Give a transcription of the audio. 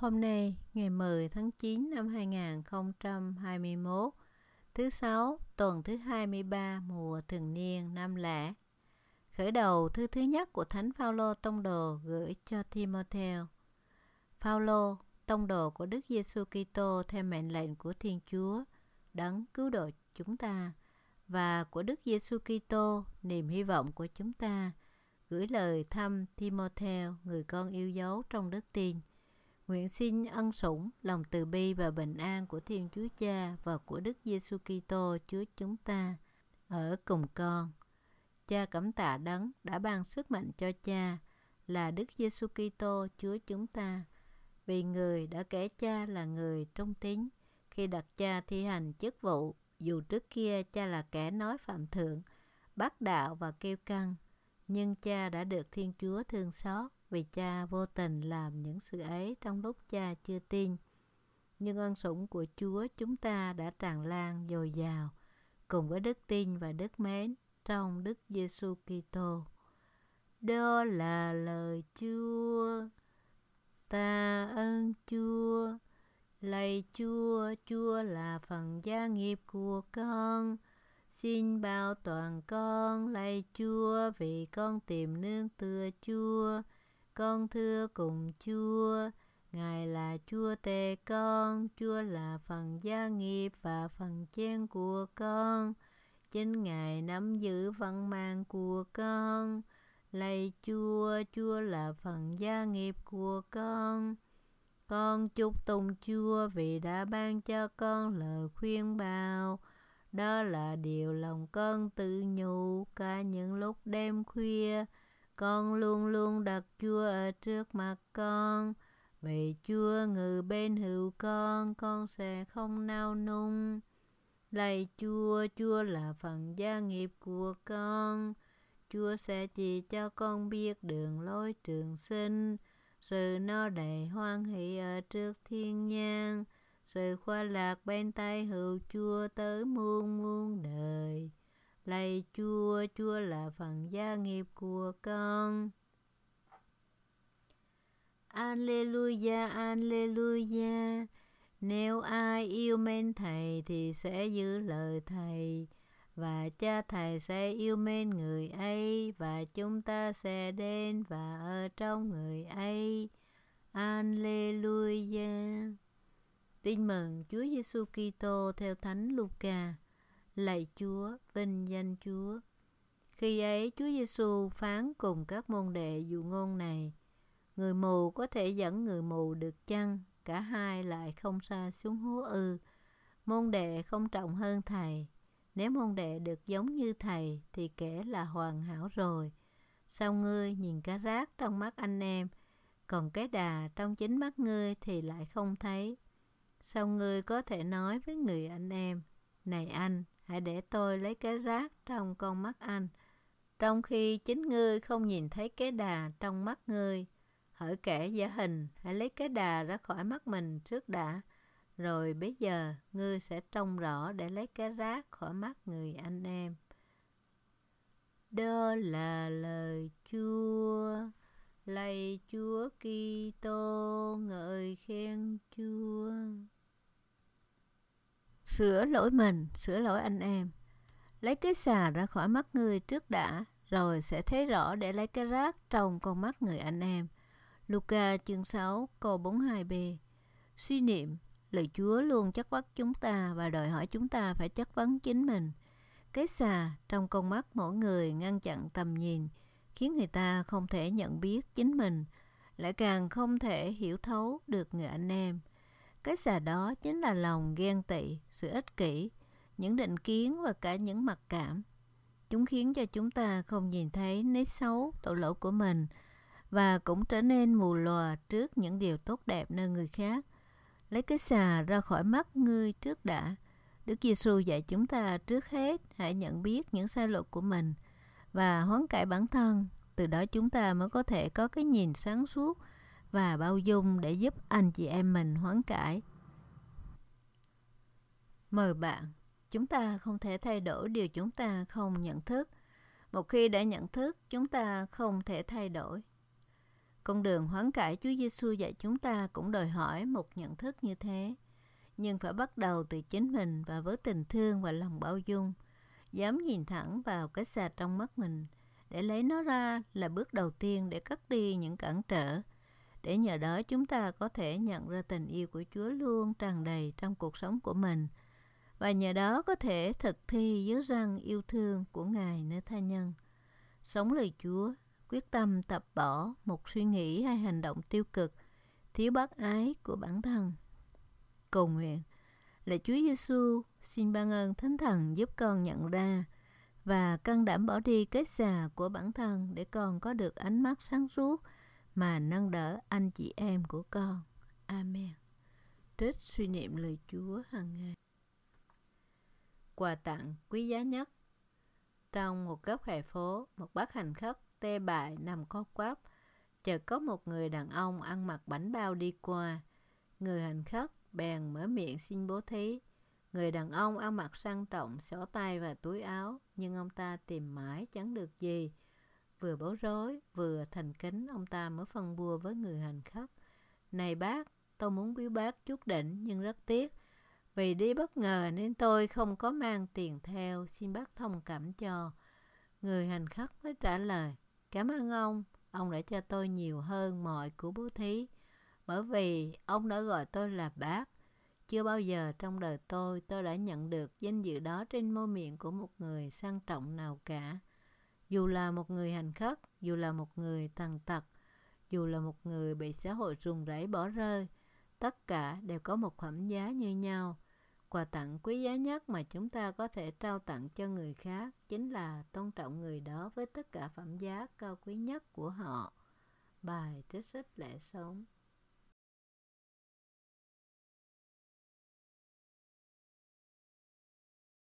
Hôm nay, ngày 10 tháng 9 năm 2021, thứ sáu, tuần thứ 23 mùa thường niên năm lẻ. Khởi đầu thư thứ nhất của Thánh Phaolô tông đồ gửi cho Timothée. Phaolô, tông đồ của Đức Giêsu Kitô theo mệnh lệnh của Thiên Chúa, đấng cứu độ chúng ta và của Đức Giêsu Kitô, niềm hy vọng của chúng ta, gửi lời thăm Timothée, người con yêu dấu trong đức tin. Nguyện xin ân sủng, lòng từ bi và bình an của Thiên Chúa Cha và của Đức Giêsu Kitô Chúa chúng ta ở cùng con. Cha cảm tạ đấng đã ban sức mạnh cho cha là Đức Giêsu Kitô Chúa chúng ta, vì người đã kể cha là người trung tín khi đặt cha thi hành chức vụ, dù trước kia cha là kẻ nói phạm thượng, bác đạo và kêu căng, nhưng cha đã được Thiên Chúa thương xót vì cha vô tình làm những sự ấy trong lúc cha chưa tin. Nhưng ân sủng của Chúa chúng ta đã tràn lan dồi dào cùng với đức tin và đức mến trong Đức Giêsu Kitô. Đó là lời Chúa. Ta ơn Chúa. Lạy Chúa, Chúa là phần gia nghiệp của con. Xin bao toàn con, lạy Chúa, vì con tìm nương tựa Chúa con thưa cùng chúa Ngài là Chúa tề con, Chúa là phần gia nghiệp và phần chen của con. Chính Ngài nắm giữ vận mạng của con. Lạy Chúa, Chúa là phần gia nghiệp của con. Con chúc tùng Chúa vì đã ban cho con lời khuyên bảo. Đó là điều lòng con tự nhủ cả những lúc đêm khuya con luôn luôn đặt chua ở trước mặt con. Vị chua ngự bên hữu con, con sẽ không nao nung. Lạy chua, chua là phần gia nghiệp của con. Chúa sẽ chỉ cho con biết đường lối trường sinh, sự no đầy hoan hỷ ở trước thiên nhang, sự khoa lạc bên tay hữu chúa tới muôn muôn đời lạy chúa chúa là phần gia nghiệp của con Alleluia, Alleluia. Nếu ai yêu mến Thầy thì sẽ giữ lời Thầy và cha Thầy sẽ yêu mến người ấy và chúng ta sẽ đến và ở trong người ấy. Alleluia. Tin mừng Chúa Giêsu Kitô theo Thánh Luca lạy Chúa, vinh danh Chúa. Khi ấy Chúa Giêsu phán cùng các môn đệ dụ ngôn này: Người mù có thể dẫn người mù được chăng? Cả hai lại không xa xuống hố ư? Môn đệ không trọng hơn thầy. Nếu môn đệ được giống như thầy thì kẻ là hoàn hảo rồi. Sao ngươi nhìn cái rác trong mắt anh em, còn cái đà trong chính mắt ngươi thì lại không thấy? Sao ngươi có thể nói với người anh em, này anh, hãy để tôi lấy cái rác trong con mắt anh, trong khi chính ngươi không nhìn thấy cái đà trong mắt ngươi. Hỡi kẻ giả hình, hãy lấy cái đà ra khỏi mắt mình trước đã, rồi bây giờ ngươi sẽ trông rõ để lấy cái rác khỏi mắt người anh em. Đó là lời Chúa, lạy Chúa Kitô ngợi khen Chúa sửa lỗi mình sửa lỗi anh em lấy cái xà ra khỏi mắt người trước đã rồi sẽ thấy rõ để lấy cái rác trong con mắt người anh em Luca chương 6 câu 42b Suy niệm, lời Chúa luôn chất vấn chúng ta và đòi hỏi chúng ta phải chất vấn chính mình. Cái xà trong con mắt mỗi người ngăn chặn tầm nhìn, khiến người ta không thể nhận biết chính mình, lại càng không thể hiểu thấu được người anh em. Cái xà đó chính là lòng ghen tị, sự ích kỷ, những định kiến và cả những mặc cảm. Chúng khiến cho chúng ta không nhìn thấy nét xấu, tội lỗi của mình và cũng trở nên mù lòa trước những điều tốt đẹp nơi người khác. Lấy cái xà ra khỏi mắt ngươi trước đã. Đức giê Giêsu dạy chúng ta trước hết hãy nhận biết những sai lỗi của mình và hoán cải bản thân. Từ đó chúng ta mới có thể có cái nhìn sáng suốt và bao dung để giúp anh chị em mình hoán cải. Mời bạn, chúng ta không thể thay đổi điều chúng ta không nhận thức. Một khi đã nhận thức, chúng ta không thể thay đổi. Con đường hoán cải Chúa Giêsu dạy chúng ta cũng đòi hỏi một nhận thức như thế, nhưng phải bắt đầu từ chính mình và với tình thương và lòng bao dung, dám nhìn thẳng vào cái sạch trong mắt mình để lấy nó ra là bước đầu tiên để cắt đi những cản trở để nhờ đó chúng ta có thể nhận ra tình yêu của Chúa luôn tràn đầy trong cuộc sống của mình và nhờ đó có thể thực thi dưới răng yêu thương của Ngài nơi tha nhân. Sống lời Chúa, quyết tâm tập bỏ một suy nghĩ hay hành động tiêu cực, thiếu bác ái của bản thân. Cầu nguyện là Chúa Giêsu, xin ban ơn Thánh Thần giúp con nhận ra và căn đảm bỏ đi kết xà của bản thân để con có được ánh mắt sáng suốt mà nâng đỡ anh chị em của con. Amen. Trích suy niệm lời Chúa hàng ngày. Quà tặng quý giá nhất Trong một góc hè phố, một bác hành khất tê bại nằm co quắp, chợt có một người đàn ông ăn mặc bánh bao đi qua. Người hành khất bèn mở miệng xin bố thí. Người đàn ông ăn mặc sang trọng, xỏ tay và túi áo, nhưng ông ta tìm mãi chẳng được gì Vừa bối rối, vừa thành kính, ông ta mới phân bua với người hành khách. Này bác, tôi muốn biếu bác chút đỉnh nhưng rất tiếc. Vì đi bất ngờ nên tôi không có mang tiền theo, xin bác thông cảm cho. Người hành khách mới trả lời, cảm ơn ông, ông đã cho tôi nhiều hơn mọi của bố thí. Bởi vì ông đã gọi tôi là bác. Chưa bao giờ trong đời tôi tôi đã nhận được danh dự đó trên môi miệng của một người sang trọng nào cả. Dù là một người hành khất, dù là một người tàn tật, dù là một người bị xã hội rùng rẫy bỏ rơi, tất cả đều có một phẩm giá như nhau. Quà tặng quý giá nhất mà chúng ta có thể trao tặng cho người khác chính là tôn trọng người đó với tất cả phẩm giá cao quý nhất của họ. Bài trích xích lẽ sống